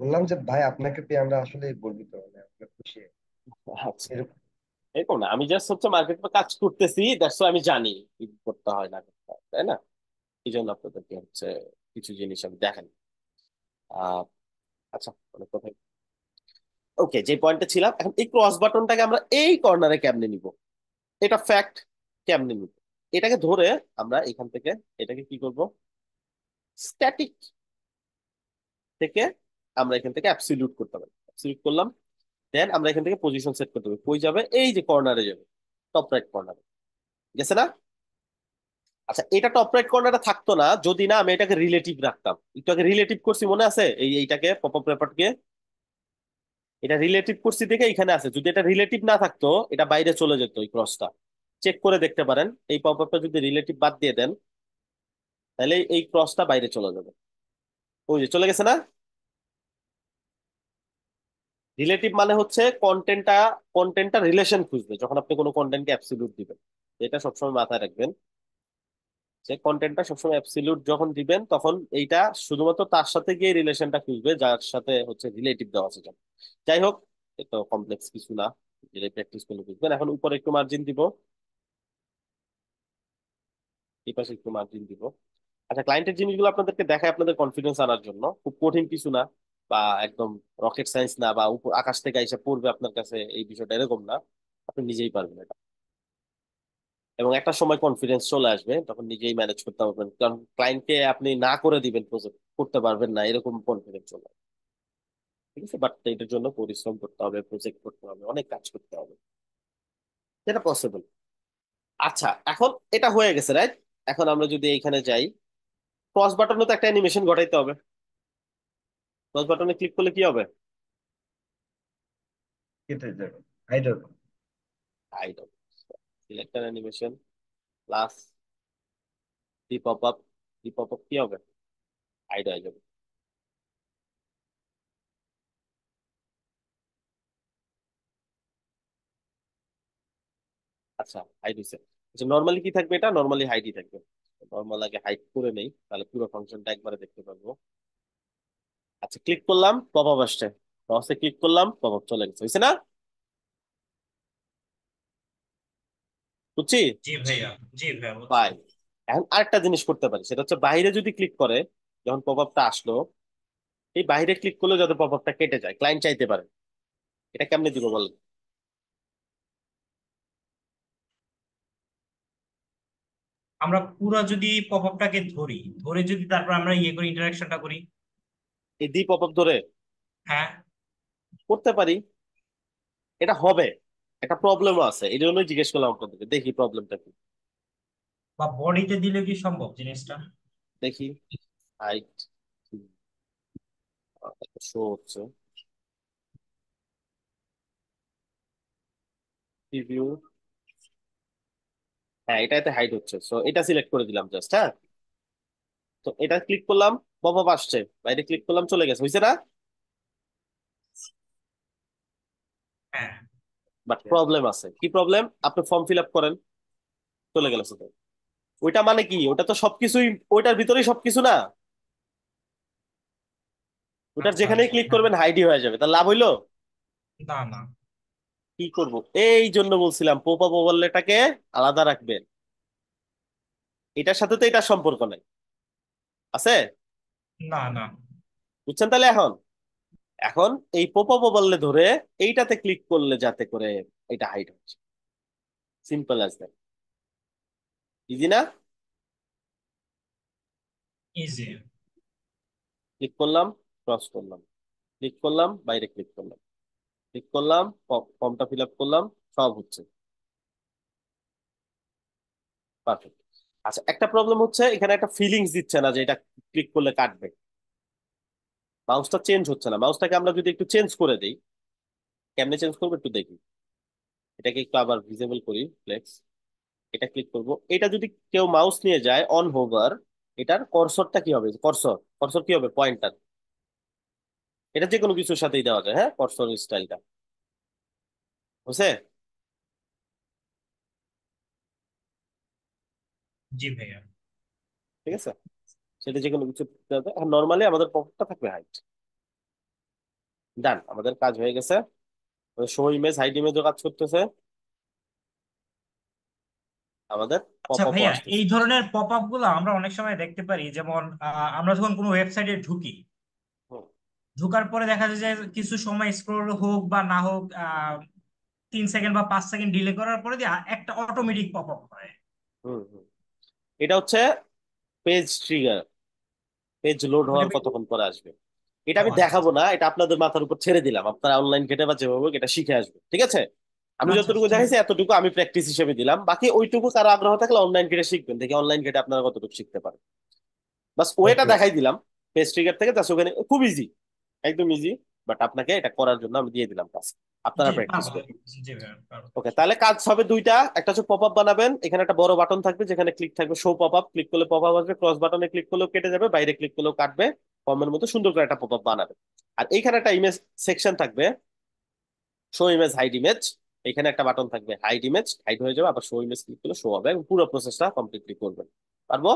বললাম যে ভাই আপনাকে পেয়ে আমরা আসলে গর্বিত মানে আপনার খুশি আচ্ছা। এরকম না আমি জাস্ট হচ্ছে মার্কেটে কাজ করতেছি দ্যাটস আমি জানি কি করতে হয় না করতে হয় তাই না এই জন্য আপনাদেরকে হচ্ছে কিছু জিনিস আমি দেখাই আচ্ছা অনেক কথা ওকে যে পয়েন্টে ছিলাম এখন এই ক্রস বাটনটাকে আমরা এই কর্নারে কেমনে নিব এটা ফ্যাক্ট কেমনে নিব এটাকে ধরে আমরা এখান থেকে এটাকে কি করব স্ট্যাটিক থেকে আমরা এখান থেকে অ্যাপসিলিউট করতে পারি অ্যাপসিলিউট করলাম দেন আমরা এখান থেকে পজিশন সেট করতে পারি কই যাবে এই যে কর্নারে যাবে টপ রাইট কর্নারে গেছে না আচ্ছা এটা টপ রাইট কর্নারটা থাকতো না যদি না আমি এটাকে রিলেটিভ রাখতাম একটু আগে রিলেটিভ করছি মনে আছে এই এইটাকে পপ আপ রেপার্টকে এটা রিলেটিভ করছি দেখে এখানে আছে যদি এটা রিলেটিভ না থাকতো এটা বাইরে চলে যেত এই ক্রসটা চেক করে দেখতে পারেন এই পপ আপটা যদি রিলেটিভ বাদ দিয়ে দেন তাহলে এই ক্রসটা বাইরে চলে যাবে ওই যে চলে গেছে না রিলেটিভ মানে হচ্ছে কন্টেন্টটা কন্টেন্টটা রিলেশন খুঁজবে যখন আপনি কোনো কন্টেন্টকে অ্যাবসলিউট দিবেন এটা সবসময় মাথায় রাখবেন যে কন্টেন্টটা সবসময় অ্যাবসলিউট যখন দিবেন তখন এইটা শুধুমাত্র তার সাথে গিয়ে রিলেশনটা খুঁজবে যার সাথে হচ্ছে রিলেটিভ দেওয়া আছে যাই হোক এটা কমপ্লেক্স কিছু না যেটা প্র্যাকটিস করলে বুঝবেন এখন উপরে একটু মার্জিন দিব এই পাশে একটু মার্জিন দিব আচ্ছা ক্লায়েন্টের জিনিসগুলো আপনাদেরকে দেখায় আপনাদের কনফিডেন্স আনার জন্য খুব কঠিন কিছু না বা একদম রকেট সায়েন্স না বা উপর আকাশ থেকে এসে পড়বে আপনার কাছে এই বিষয়টা এরকম না আপনি নিজেই পারবেন এটা এবং একটা সময় কনফিডেন্স চলে আসবে তখন নিজেই ম্যানেজ করতে পারবেন কারণ ক্লায়েন্টকে আপনি না করে দিবেন প্রজেক্ট করতে পারবেন না এরকম কনফিডেন্স চলে আসবে ঠিক আছে বাট এটার জন্য পরিশ্রম করতে হবে প্রজেক্ট করতে হবে অনেক কাজ করতে হবে সেটা পসিবল আচ্ছা এখন এটা হয়ে গেছে রাইট এখন আমরা যদি এইখানে যাই ক্রস বাটনও তো একটা অ্যানিমেশন ঘটাইতে হবে প্লাস বাটনে ক্লিক করলে কি হবে select an animation plus pop up pop up কি হবে হাইড হয়ে যাবে আচ্ছা হাইড হয়েছে আচ্ছা নর্মালি কি থাকবে এটা নর্মালি হাইডই থাকবে নর্মাল আগে হাইড করে নেই তাহলে পুরো ফাংশনটা একবারে দেখতে পারবো আচ্ছা ক্লিক করলাম পপ আপ আসছে মাউসে ক্লিক করলাম পপ আপ চলে গেছে হয়েছে না বুঝছি এখন আরেকটা জিনিস করতে পারি সেটা হচ্ছে বাইরে যদি ক্লিক করে যখন পপ আপটা আসলো এই বাইরে ক্লিক করলে যাতে পপ আপটা কেটে যায় ক্লায়েন্ট চাইতে পারে এটা কেমনে দিব বলেন আমরা পুরো যদি পপ আপটাকে ধরি ধরে যদি তারপর আমরা ইয়ে করি ইন্টারাকশনটা করি এই দ্বীপ অপ ধরে হ্যাঁ করতে পারি এটা হবে একটা প্রবলেম আছে এই জন্যই জিজ্ঞেস করলাম আপনাদেরকে দেখি প্রবলেমটা কি বা বডিতে দিলে কি সম্ভব জিনিসটা দেখি হাইট শো হচ্ছে হ্যাঁ এটাতে হাইট হচ্ছে সো এটা সিলেক্ট করে দিলাম জাস্ট হ্যাঁ তো এটা ক্লিক করলাম পপ আপ আসছে বাইরে ক্লিক করলাম চলে গেছে হইছে না বাট হ্যাঁ। প্রবলেম আছে কি প্রবলেম আপনি ফর্ম ফিল আপ করেন চলে গেল শুধু ওইটা মানে কি ওটা তো সবকিছুই ওইটার ভিতরেই সবকিছু না ওটার আচ্ছা, যেখানেই ক্লিক করবেন হাইডি হ্যাঁ। হয়ে যাবে তার লাভ হইলো না না কি করব এই জন্য বলছিলাম পোপা আপ আলাদা রাখবেন এটার সাথে তো এটার সম্পর্ক নাই আছে না না বুঝছেন তাহলে এখন এখন এই পোপো বললে ধরে এইটাতে ক্লিক করলে যাতে করে এটা হাইট হচ্ছে সিম্পল অ্যাজ দ্যাট ইজি না ইজি ক্লিক করলাম ক্রস করলাম ক্লিক করলাম বাইরে ক্লিক করলাম ক্লিক করলাম ফর্মটা ফিল আপ করলাম সব হচ্ছে পারফেক্ট আচ্ছা একটা প্রবলেম হচ্ছে এখানে একটা ফিলিংস দিচ্ছে না যে এটা ক্লিক করলে কাটবে মাউসটা চেঞ্জ হচ্ছে না মাউসটাকে আমরা যদি একটু চেঞ্জ করে দিই কেমনে চেঞ্জ করবো একটু দেখি এটাকে একটু আবার ভিজেবল করি ফ্লেক্স এটা ক্লিক করব এটা যদি কেউ মাউস নিয়ে যায় অন হোভার এটার কর্সরটা কি হবে কর্সর কর্সর কি হবে পয়েন্টার এটা যে কোনো কিছুর সাথেই দেওয়া যায় হ্যাঁ করসর স্টাইলটা বুঝছে জি ভাইয়া ঠিক আছে সেটা যে কোনো কিছু আর নর্মালি আমাদের পকেটটা থাকবে হাইট ডান আমাদের কাজ হয়ে গেছে শো ইমেজ হাইট ইমেজও কাজ করতেছে আমাদের আচ্ছা এই ধরনের পপ আপ গুলো আমরা অনেক সময় দেখতে পারি যেমন আমরা যখন কোনো ওয়েবসাইটে ঢুকি ঢুকার পরে দেখা যায় যে কিছু সময় স্ক্রোল হোক বা না হোক তিন সেকেন্ড বা পাঁচ সেকেন্ড ডিলে করার পরে দিয়ে একটা অটোমেটিক পপ আপ হয় হুম হুম এটা হচ্ছে পেজ ট্রিগার পেজ লোড হওয়ার মানে কতক্ষণ পরে আসবে এটা আমি আচ্ছা। দেখাবো না এটা আপনাদের মাথার উপর ছেড়ে দিলাম আপনারা অনলাইন ঘেটে বা যেভাবে এটা শিখে আসবে ঠিক আছে আমি আচ্ছা, যতটুকু আচ্ছা। দেখাইছি এতটুকু আমি প্র্যাকটিস হিসেবে দিলাম বাকি ওইটুকু কারো আগ্রহ থাকলে অনলাইন ঘেটে শিখবেন দেখি অনলাইন ঘেটে আপনারা কতটুকু শিখতে পারেন বাস ওয়েটা দেখাই দিলাম পেজ ট্রিগার থেকে তার ওখানে খুব ইজি একদম ইজি বাট আপনাকে এটা করার জন্য আমি দিয়ে দিলাম কাজ আপনারা প্র্যাকটিস করবেন ওকে তাহলে কাজ হবে দুইটা একটা হচ্ছে পপ আপ বানাবেন এখানে একটা বড় বাটন থাকবে যেখানে ক্লিক থাকবে শো পপ আপ ক্লিক করলে পপ আপ আসবে ক্রস বাটনে ক্লিক করলেও কেটে যাবে বাইরে ক্লিক করলেও কাটবে ফর্মের মতো সুন্দর করে একটা পপ আপ আর এইখানে একটা ইমেজ সেকশন থাকবে শো ইমেজ হাইড ইমেজ এখানে একটা বাটন থাকবে হাইড ইমেজ হাইড হয়ে যাবে আবার শো ইমেজ ক্লিক করলে শো হবে এবং পুরো প্রসেসটা কমপ্লিটলি করবেন পারবো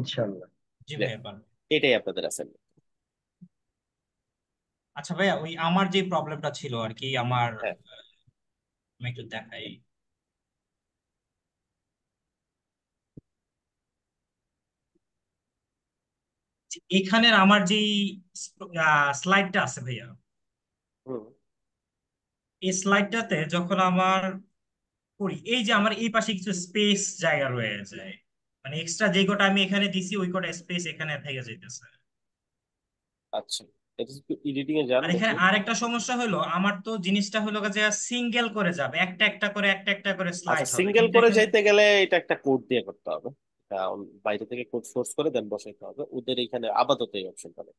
ইনশাআল্লাহ জি ভাই এটাই আপনাদের অ্যাসাইনমেন্ট আচ্ছা ভাইয়া ওই আমার যে প্রবলেমটা ছিল আর কি আমার হ্যাঁ। আমি একটু দেখাই এখানের আমার যে স্লাইডটা আছে ভাইয়া এই স্লাইডটাতে যখন আমার করি এই যে আমার এই পাশে কিছু স্পেস জায়গা রয়ে যায় মানে এক্সট্রা যে কটা আমি এখানে দিছি ওই কটা স্পেস এখানে থেকে যেতেছে আচ্ছা এডিটিং এ যান এখানে আরেকটা সমস্যা হলো আমার তো জিনিসটা হলো যে সিঙ্গেল করে যাবে একটা একটা করে একটা একটা করে স্লাইড আচ্ছা, সিঙ্গেল করে যাইতে গেলে এটা একটা কোড দিয়ে করতে হবে বাইরে থেকে কোড সোর্স করে দেন বসাইতে হবে ওদের এখানে আপাতত এই অপশনটা নেই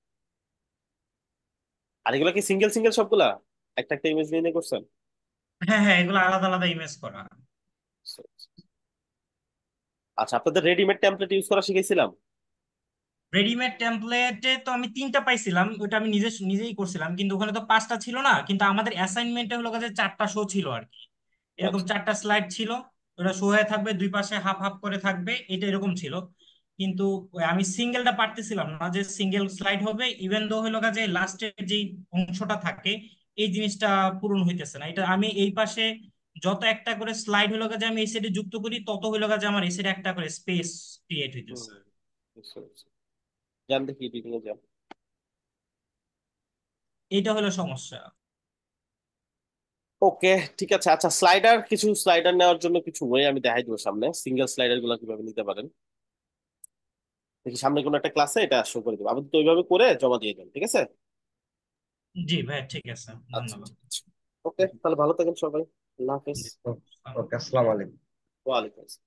আর এগুলো কি সিঙ্গেল সিঙ্গেল সবগুলা একটা একটা ইমেজ নিয়ে করছেন হ্যাঁ হ্যাঁ এগুলো আলাদা আলাদা ইমেজ করা আচ্ছা আপনাদের রেডিমেড টেমপ্লেট ইউজ করা শিখেছিলাম রেডিমেড টেমপ্লেটে তো আমি তিনটা পাইছিলাম ওটা আমি নিজে নিজেই করছিলাম কিন্তু ওখানে তো পাঁচটা ছিল না কিন্তু আমাদের অ্যাসাইনমেন্টে হলো কাছে চারটা শো ছিল আর কি এরকম আচ্ছা। চারটা স্লাইড ছিল ওটা শো হয়ে থাকবে দুই পাশে হাফ হাফ করে থাকবে এটা এরকম ছিল কিন্তু আমি সিঙ্গেলটা পারতেছিলাম না যে সিঙ্গেল স্লাইড হবে ইভেন দো হলো কাছে লাস্টের যে অংশটা থাকে এই জিনিসটা পূরণ হইতেছে না এটা আমি এই পাশে যত একটা করে স্লাইড হলো কাছে আমি এই সাইডে যুক্ত করি তত হলো কাছে আমার এই সাইডে একটা করে স্পেস ক্রিয়েট হইতেছে যান দেখি রিডিংয়ে যান এটা হলো সমস্যা ওকে ঠিক আছে আচ্ছা স্লাইডার কিছু স্লাইডার নেওয়ার জন্য কিছু ওয়ে আমি দেখাই দেবো সামনে সিঙ্গেল স্লাইডার গুলো কিভাবে নিতে পারেন দেখি সামনে কোনো একটা ক্লাসে এটা শো করে দেবো আপাতত ওইভাবে করে জমা দিয়ে দেন ঠিক আছে জি ভাই ঠিক আছে আচ্ছা, ধন্যবাদ আচ্ছা, আচ্ছা। ওকে তাহলে ভালো থাকেন সবাই আল্লাহ হাফেজ ওকে আসসালামু আলাইকুম ওয়ালাইকুম আসসালাম